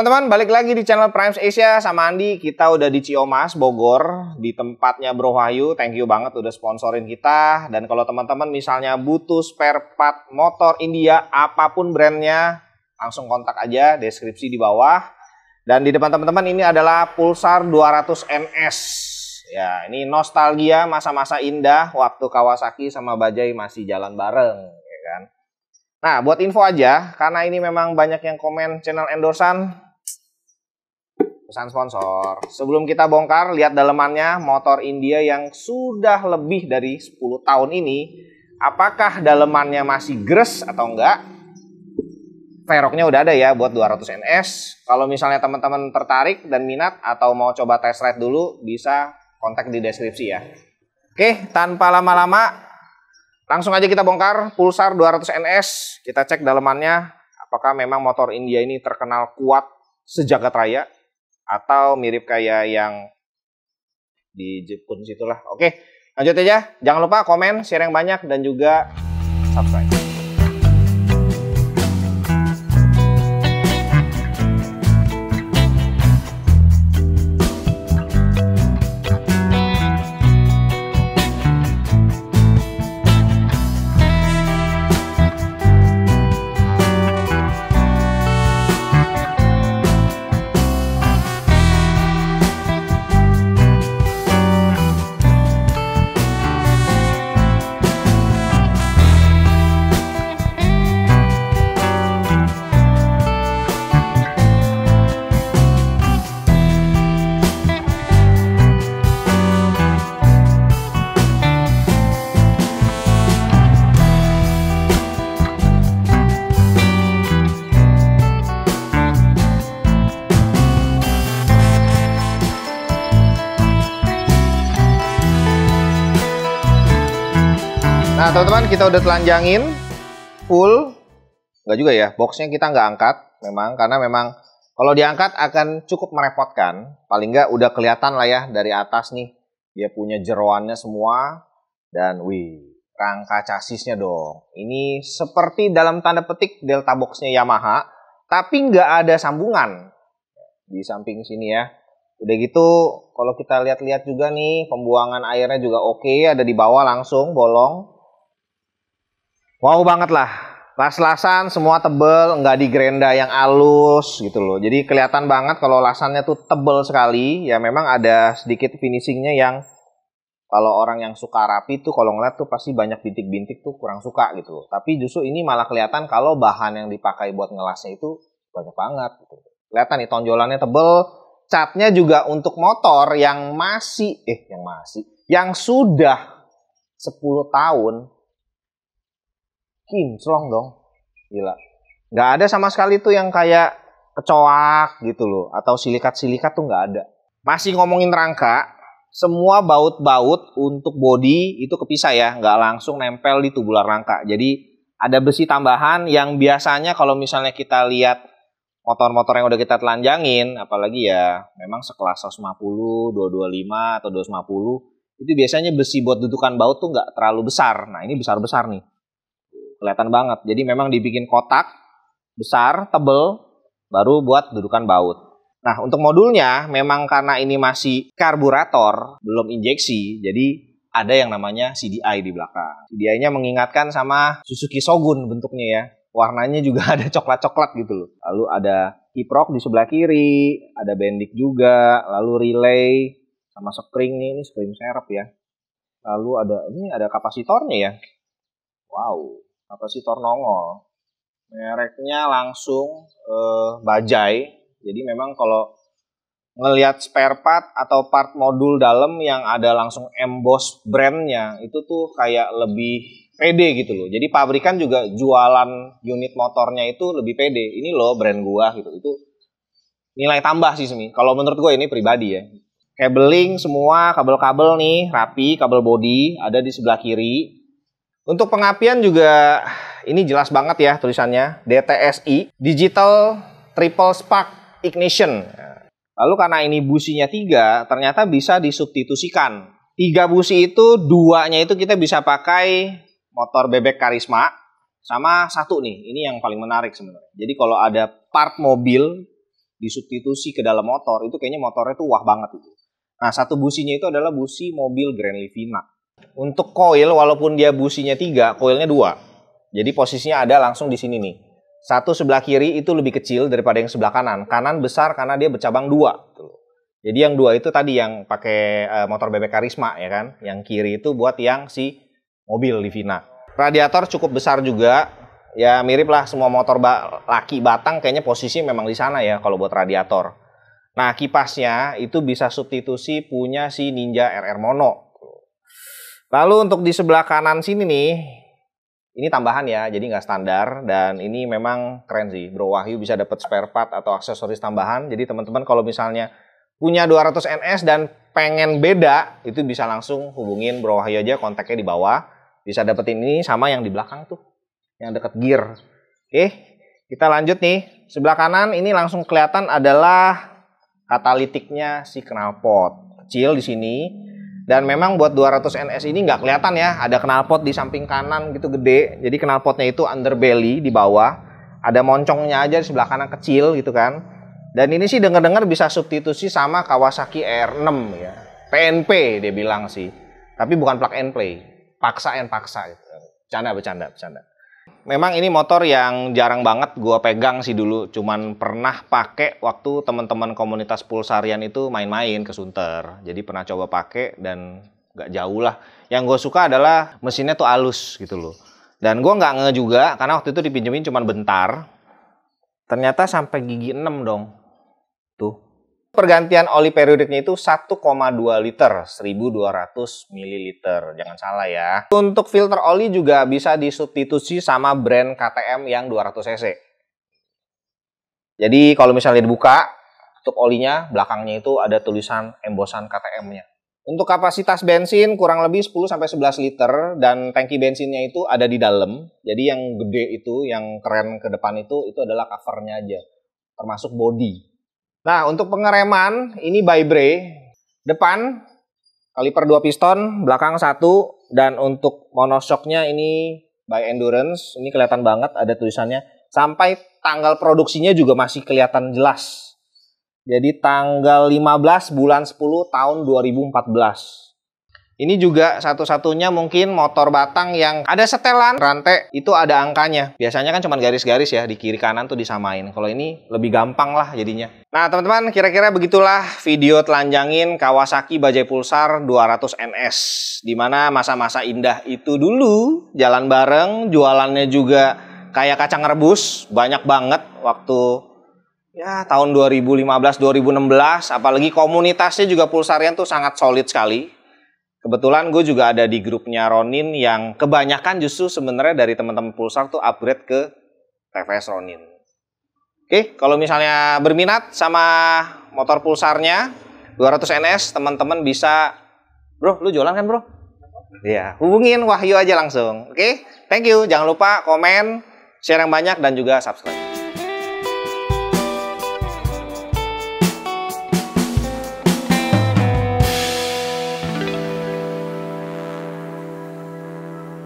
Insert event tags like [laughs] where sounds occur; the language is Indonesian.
Teman-teman, balik lagi di channel Primes Asia sama Andi. Kita udah di Ciomas, Bogor, di tempatnya Bro Wahyu. Thank you banget udah sponsorin kita. Dan kalau teman-teman misalnya butuh spare part motor India, apapun brandnya, langsung kontak aja, deskripsi di bawah. Dan di depan teman-teman ini adalah Pulsar 200 NS Ya, ini nostalgia masa-masa indah waktu Kawasaki sama bajai masih jalan bareng, ya kan? Nah, buat info aja, karena ini memang banyak yang komen channel endorsan, pesan sponsor. Sebelum kita bongkar, lihat dalemannya motor India yang sudah lebih dari 10 tahun ini. Apakah dalemannya masih gres atau enggak? Veroknya udah ada ya buat 200 NS. Kalau misalnya teman-teman tertarik dan minat atau mau coba test ride dulu, bisa kontak di deskripsi ya. Oke, tanpa lama-lama, langsung aja kita bongkar Pulsar 200 NS. Kita cek dalemannya apakah memang motor India ini terkenal kuat sejagat raya atau mirip kayak yang di Jepun situlah. Oke, lanjut aja. Jangan lupa komen, share yang banyak dan juga subscribe. Nah teman-teman kita udah telanjangin full, Enggak juga ya, boxnya kita nggak angkat memang karena memang kalau diangkat akan cukup merepotkan. Paling nggak udah kelihatan lah ya dari atas nih dia punya jeroannya semua dan wih rangka chassisnya dong. Ini seperti dalam tanda petik delta boxnya Yamaha, tapi nggak ada sambungan di samping sini ya. Udah gitu, kalau kita lihat-lihat juga nih, pembuangan airnya juga oke, okay, ada di bawah langsung bolong wow banget lah. Las-lasan semua tebel, nggak di gerenda yang halus gitu loh. Jadi kelihatan banget kalau lasannya tuh tebel sekali. Ya memang ada sedikit finishingnya yang kalau orang yang suka rapi tuh kalau ngeliat tuh pasti banyak bintik-bintik tuh kurang suka gitu loh. Tapi justru ini malah kelihatan kalau bahan yang dipakai buat ngelasnya itu banyak banget. Gitu. Kelihatan nih tonjolannya tebel, catnya juga untuk motor yang masih, eh yang masih, yang sudah 10 tahun kinclong dong gila nggak ada sama sekali tuh yang kayak kecoak gitu loh atau silikat-silikat tuh nggak ada masih ngomongin rangka semua baut-baut untuk body itu kepisah ya nggak langsung nempel di tubular rangka jadi ada besi tambahan yang biasanya kalau misalnya kita lihat motor-motor yang udah kita telanjangin, apalagi ya memang sekelas 150, 225 atau 250, itu biasanya besi buat dudukan baut tuh nggak terlalu besar. Nah ini besar-besar nih kelihatan banget. Jadi memang dibikin kotak besar, tebel, baru buat dudukan baut. Nah, untuk modulnya memang karena ini masih karburator, belum injeksi, jadi ada yang namanya CDI di belakang. CDI-nya mengingatkan sama Suzuki Shogun bentuknya ya. Warnanya juga [laughs] ada coklat-coklat gitu loh. Lalu ada kiprok di sebelah kiri, ada bendik juga, lalu relay sama spring nih, ini spring serep ya. Lalu ada ini ada kapasitornya ya. Wow, apa sih Tornongol mereknya langsung eh, bajai jadi memang kalau ngelihat spare part atau part modul dalam yang ada langsung emboss brandnya itu tuh kayak lebih pede gitu loh jadi pabrikan juga jualan unit motornya itu lebih pede ini loh brand gua gitu itu nilai tambah sih semi kalau menurut gue ini pribadi ya cabling semua kabel-kabel nih rapi kabel body ada di sebelah kiri untuk pengapian juga ini jelas banget ya tulisannya DTSI Digital Triple Spark Ignition. Lalu karena ini businya tiga, ternyata bisa disubstitusikan. Tiga busi itu, duanya itu kita bisa pakai motor bebek karisma, sama satu nih, ini yang paling menarik sebenarnya. Jadi kalau ada part mobil disubstitusi ke dalam motor, itu kayaknya motornya tuh wah banget itu. Nah, satu businya itu adalah busi mobil Grand Livina. Untuk coil walaupun dia businya tiga, coilnya dua. Jadi posisinya ada langsung di sini nih. Satu sebelah kiri itu lebih kecil daripada yang sebelah kanan. Kanan besar karena dia bercabang dua. Gitu Jadi yang dua itu tadi yang pakai eh, motor bebek karisma ya kan. Yang kiri itu buat yang si mobil Livina. Radiator cukup besar juga. Ya mirip lah semua motor ba laki batang kayaknya posisi memang di sana ya kalau buat radiator. Nah kipasnya itu bisa substitusi punya si Ninja RR Mono. Lalu untuk di sebelah kanan sini nih, ini tambahan ya, jadi nggak standar dan ini memang keren sih. Bro Wahyu bisa dapat spare part atau aksesoris tambahan. Jadi teman-teman kalau misalnya punya 200 NS dan pengen beda, itu bisa langsung hubungin Bro Wahyu aja kontaknya di bawah. Bisa dapetin ini sama yang di belakang tuh, yang deket gear. Oke, kita lanjut nih. Sebelah kanan ini langsung kelihatan adalah katalitiknya si knalpot. Kecil di sini, dan memang buat 200 NS ini nggak kelihatan ya, ada knalpot di samping kanan gitu gede. Jadi knalpotnya itu underbelly di bawah, ada moncongnya aja di sebelah kanan kecil gitu kan. Dan ini sih denger dengar bisa substitusi sama Kawasaki R6 ya. PNP dia bilang sih. Tapi bukan plug and play, paksa and paksa gitu. Bercanda bercanda bercanda. Memang ini motor yang jarang banget gue pegang sih dulu, cuman pernah pakai waktu teman-teman komunitas pulsarian itu main-main ke Sunter. Jadi pernah coba pakai dan gak jauh lah. Yang gue suka adalah mesinnya tuh halus gitu loh. Dan gue nggak nge juga karena waktu itu dipinjemin cuman bentar. Ternyata sampai gigi 6 dong. Pergantian oli periodiknya itu 1,2 liter, 1200 ml. Jangan salah ya. Untuk filter oli juga bisa disubstitusi sama brand KTM yang 200 cc. Jadi kalau misalnya dibuka, tutup olinya, belakangnya itu ada tulisan embosan KTM-nya. Untuk kapasitas bensin kurang lebih 10 11 liter dan tangki bensinnya itu ada di dalam. Jadi yang gede itu, yang keren ke depan itu itu adalah covernya aja, termasuk body Nah, untuk pengereman ini by Bray. Depan kaliper 2 piston, belakang satu dan untuk monoshocknya ini by endurance. Ini kelihatan banget ada tulisannya. Sampai tanggal produksinya juga masih kelihatan jelas. Jadi tanggal 15 bulan 10 tahun 2014. Ini juga satu-satunya mungkin motor batang yang ada setelan rantai itu ada angkanya. Biasanya kan cuma garis-garis ya di kiri kanan tuh disamain. Kalau ini lebih gampang lah jadinya. Nah teman-teman kira-kira begitulah video telanjangin Kawasaki Bajaj Pulsar 200 NS. Dimana masa-masa indah itu dulu jalan bareng jualannya juga kayak kacang rebus banyak banget waktu ya tahun 2015 2016 apalagi komunitasnya juga Pulsarian tuh sangat solid sekali Kebetulan gue juga ada di grupnya Ronin yang kebanyakan justru sebenarnya dari teman-teman Pulsar tuh upgrade ke TVS Ronin. Oke, kalau misalnya berminat sama motor Pulsarnya 200 NS, teman-teman bisa, bro, lu jualan kan bro? Iya, hubungin Wahyu aja langsung. Oke, thank you. Jangan lupa komen, share yang banyak, dan juga subscribe.